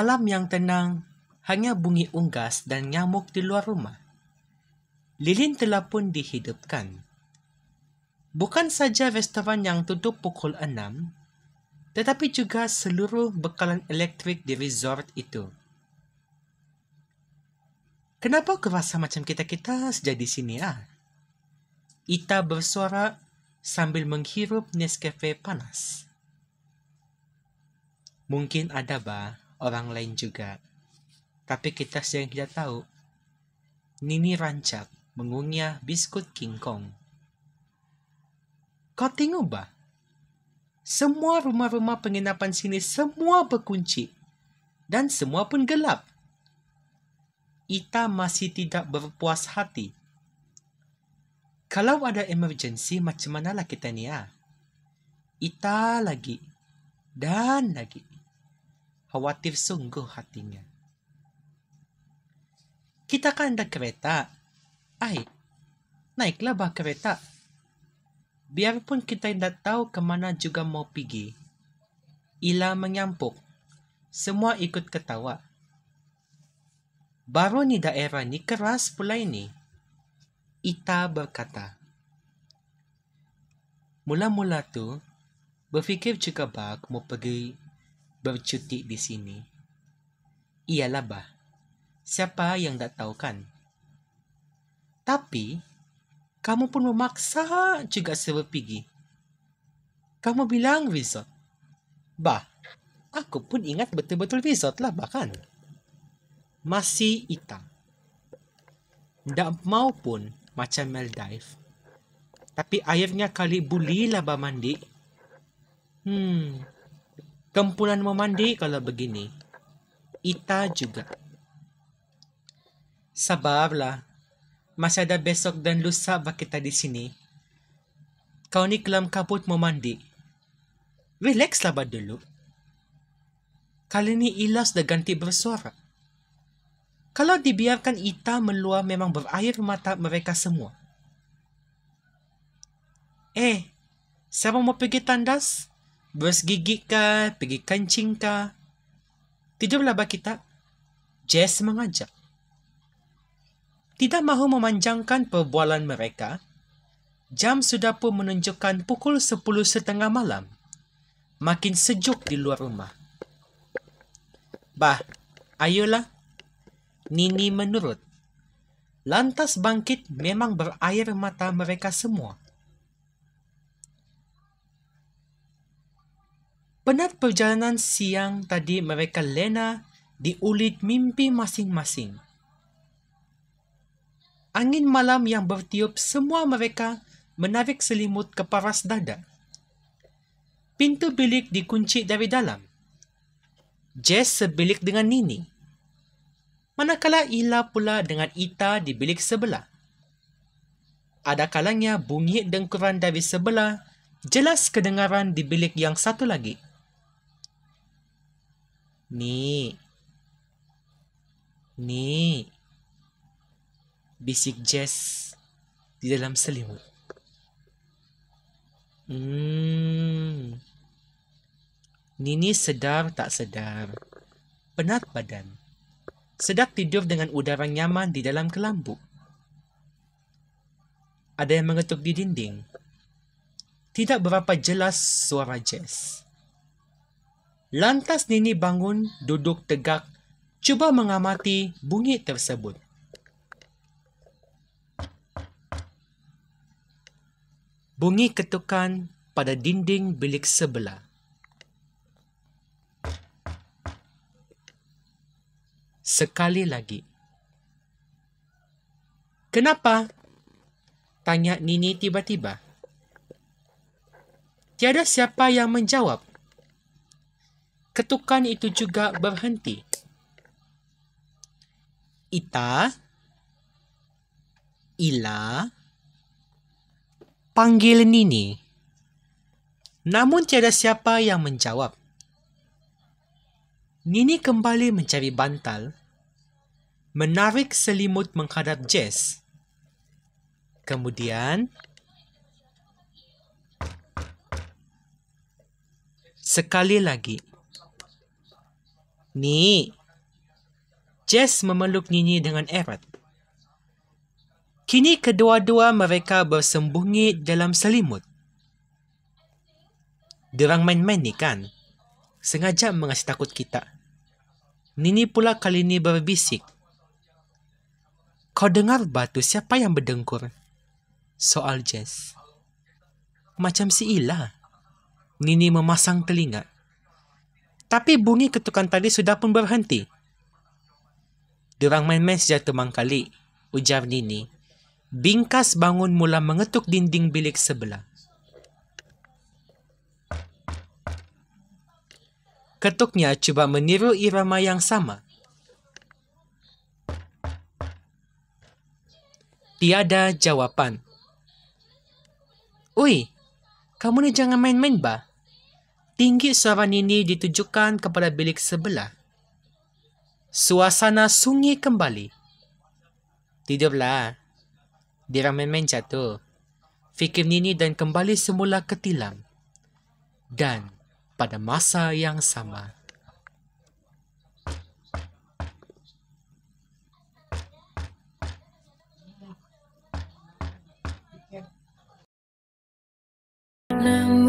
Malam yang tenang, hanya bunyi unggas dan nyamuk di luar rumah. Lilin telah pun dihidupkan. Bukan saja restoran yang tutup pukul enam, tetapi juga seluruh bekalan elektrik di resort itu. Kenapa kerasa macam kita-kita sejak di sini ah? Ita bersuara sambil menghirup Nescafe panas. Mungkin ada bah, orang lain juga. Tapi kita sering tidak tahu. Nini rancak mengunyah biskut King Kong. Kau tengok bah? Semua rumah-rumah penginapan sini semua berkunci. Dan semua pun gelap. Ita masih tidak berpuas hati. Kalau ada emergensi macam manalah kita ni ah? Ita lagi. Dan lagi khawatir sungguh hatinya. Kita kan ada kereta. ay, naiklah bah kereta. Biarpun kita tidak tahu ke mana juga mau pergi. Ila menyampuk. Semua ikut ketawa. Baru ni daerah ni keras pula ini. Ita berkata. Mula-mula tu, berfikir juga bak mau pergi bercuti di sini? Iyalah bah, siapa yang tak tahu kan? Tapi, kamu pun memaksa juga saya pergi. Kamu bilang resort. Bah, aku pun ingat betul-betul resort lah bahkan. Masih hitam. Tak maupun macam Maldives. Tapi airnya kali buli lah bah mandi. Hmm, Kempunan memandi kalau begini. Ita juga. Sabar lah. Masih ada besok dan lusa bak kita di sini. Kau ni kelam kabut memandi. Relax lah ba dulu. Kali ni ilas dah ganti bersuara. Kalau dibiarkan Ita meluah memang berair mata mereka semua. Eh, siapa mau pergi tandas? Tandas? Bus gigi kah? Pergi kancing kah? Tidurlah bagi kita. Jess mengajak. Tidak mahu memanjangkan perbualan mereka, jam sudah pun menunjukkan pukul sepuluh setengah malam. Makin sejuk di luar rumah. Bah, ayolah. Nini menurut. Lantas bangkit memang berair mata mereka semua. Penat perjalanan siang tadi mereka lena di ulit mimpi masing-masing. Angin malam yang bertiup semua mereka menarik selimut ke paras dada. Pintu bilik dikunci dari dalam. Jess sebilik dengan Nini. Manakala Ila pula dengan Ita di bilik sebelah. Ada kalanya bunyi dengkuran dari sebelah jelas kedengaran di bilik yang satu lagi. นี้นี้ bisik Jess di dalam selimut hmm Nini sedar tak sedar penat badan sedap tidur dengan udara nyaman di dalam kelambu ada yang mengetuk di dinding tidak berapa jelas suara Jess Lantas Nini bangun duduk tegak cuba mengamati bunyi tersebut. Bunyi ketukan pada dinding bilik sebelah. Sekali lagi. Kenapa? Tanya Nini tiba-tiba. Tiada siapa yang menjawab ketukan itu juga berhenti. Ita, Ila, panggil Nini. Namun tiada siapa yang menjawab. Nini kembali mencari bantal, menarik selimut menghadap Jess. Kemudian, sekali lagi, Ni. Jess memeluk Nini dengan erat. Kini kedua-dua mereka bersembunyi dalam selimut. Derang main-main ni kan? Sengaja mengasih takut kita. Nini pula kali ini berbisik. Kau dengar batu siapa yang berdengkur? Soal Jess. Macam si Ila. Nini memasang telinga. Tapi bunyi ketukan tadi sudah pun berhenti. Derang main-main sejak temang kali, ujar Nini. Bingkas bangun mula mengetuk dinding bilik sebelah. Ketuknya cuba meniru irama yang sama. Tiada jawapan. Ui, kamu ni jangan main-main, bah. Tinggi suaran ini ditujukan kepada bilik sebelah. Suasana sungi kembali. Tidurlah. Dia main-main jatuh. Fikir Nini dan kembali semula ke tilam. Dan pada masa yang sama. Nah.